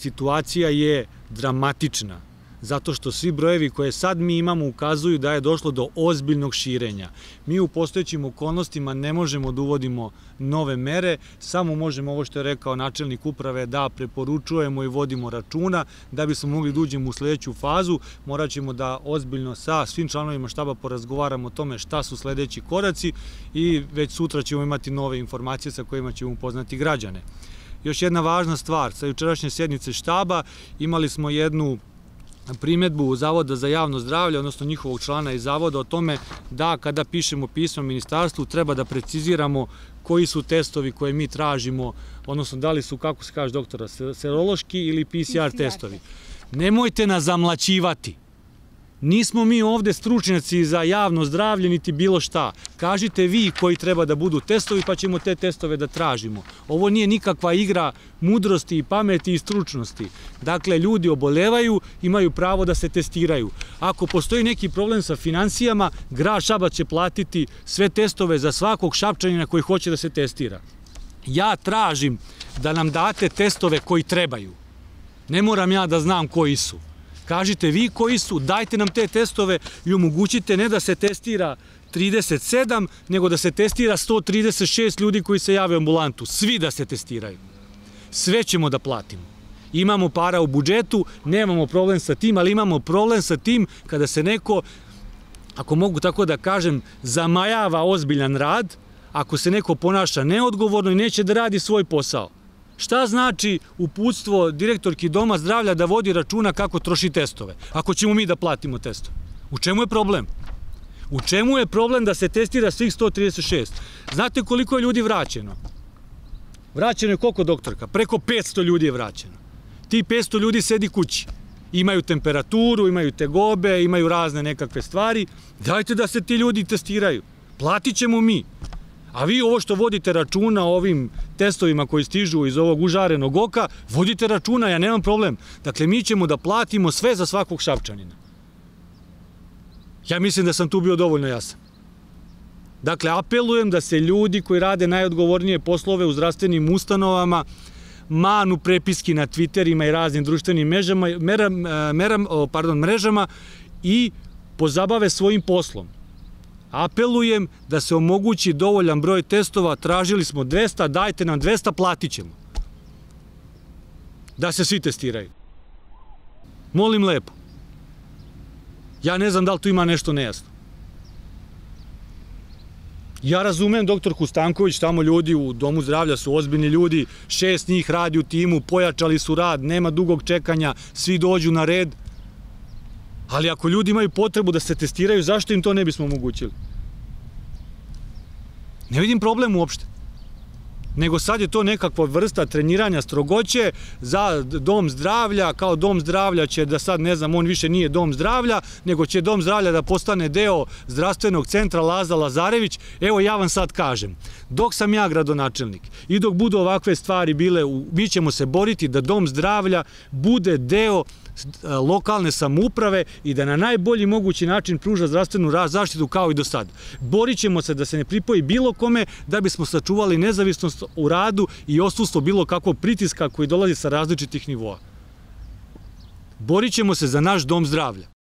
Situacija je dramatična, zato što svi brojevi koje sad mi imamo ukazuju da je došlo do ozbiljnog širenja. Mi u postojećim okolnostima ne možemo da uvodimo nove mere, samo možemo ovo što je rekao načelnik uprave da preporučujemo i vodimo računa da bismo mogli da uđemo u sledeću fazu, morat ćemo da ozbiljno sa svim članovima štaba porazgovaramo o tome šta su sledeći koraci i već sutra ćemo imati nove informacije sa kojima ćemo upoznati građane. Još jedna važna stvar, sa jučerašnje sjednice štaba imali smo jednu primetbu Zavoda za javno zdravlje, odnosno njihovog člana iz Zavoda o tome da kada pišemo pismo ministarstvu treba da preciziramo koji su testovi koje mi tražimo, odnosno da li su, kako se kaže doktora, serološki ili PCR, testovi. Nemojte nas zamlaćivati. Nismo mi ovde stručnjaci za javno zdravlje niti bilo šta. Kažite vi koji treba da budu testovi pa ćemo te testove da tražimo. Ovo nije nikakva igra mudrosti i pameti i stručnosti. Dakle, ljudi obolevaju, imaju pravo da se testiraju. Ako postoji neki problem sa financijama, grad Šabac će platiti sve testove za svakog šapčanina koji hoće da se testira. Ja tražim da nam date testove koji trebaju. Ne moram ja da znam koji su. Kažite vi koji su, dajte nam te testove i omogućite ne da se testira 37, nego da se testira 136 ljudi koji se jave u ambulantu. Svi da se testiraju. Sve ćemo da platimo. Imamo para u budžetu, nemamo problem sa tim, ali imamo problem sa tim kada se neko, ako mogu tako da kažem, zamajava ozbiljan rad, ako se neko ponaša neodgovorno i neće da radi svoj posao. Šta znači uputstvo direktorki Doma zdravlja da vodi računa kako troši testove, ako ćemo mi da platimo testove? U čemu je problem? U čemu je problem da se testira svih 136? Znate koliko je ljudi vraćeno? Vraćeno je koliko doktorka? Preko 500 ljudi je vraćeno. Ti 500 ljudi sedi kući. Imaju temperaturu, imaju tegobe, imaju razne nekakve stvari. Dajte da se ti ljudi testiraju. Platit ćemo mi. A vi ovo što vodite računa ovim testovima koji stižu iz ovog užarenog oka, vodite računa, ja nemam problem. Dakle, mi ćemo da platimo sve za svakog šapčanina. Ja mislim da sam tu bio dovoljno jasan. Dakle, apelujem da se ljudi koji rade najodgovornije poslove u zdravstvenim ustanovama manu prepiski na Twitterima i raznim društvenim mrežama, meram, meram, pardon, mrežama i pozabave svojim poslom apelujem da se omogući dovoljan broj testova, tražili smo 200, dajte nam 200, platit ćemo. Da se svi testiraju. Molim lepo. Ja ne znam da li tu ima nešto nejasno. Ja razumem, doktor Kustanković, tamo ljudi u domu zdravlja su ozbiljni ljudi, šest njih radi u timu, pojačali su rad, nema dugog čekanja, svi dođu na red, Ali ako ljudi imaju potrebu da se testiraju, zašto im to ne bismo omogućili? Ne vidim problem uopšte nego sad je to nekakva vrsta treniranja strogoće za dom zdravlja, kao dom zdravlja će da sad ne znam, on više nije dom zdravlja, nego će dom zdravlja da postane deo zdravstvenog centra Laza Lazarević. Evo ja vam sad kažem, dok sam ja gradonačelnik i dok budu ovakve stvari bile, mi ćemo se boriti da dom zdravlja bude deo e, lokalne samuprave i da na najbolji mogući način pruža zdravstvenu zaštitu kao i do sad. Borit ćemo se da se ne pripoji bilo kome da bismo sačuvali nezavisnost u radu i osustvo bilo kakvog pritiska koji dolazi sa različitih nivoa. Borit ćemo se za naš dom zdravlja.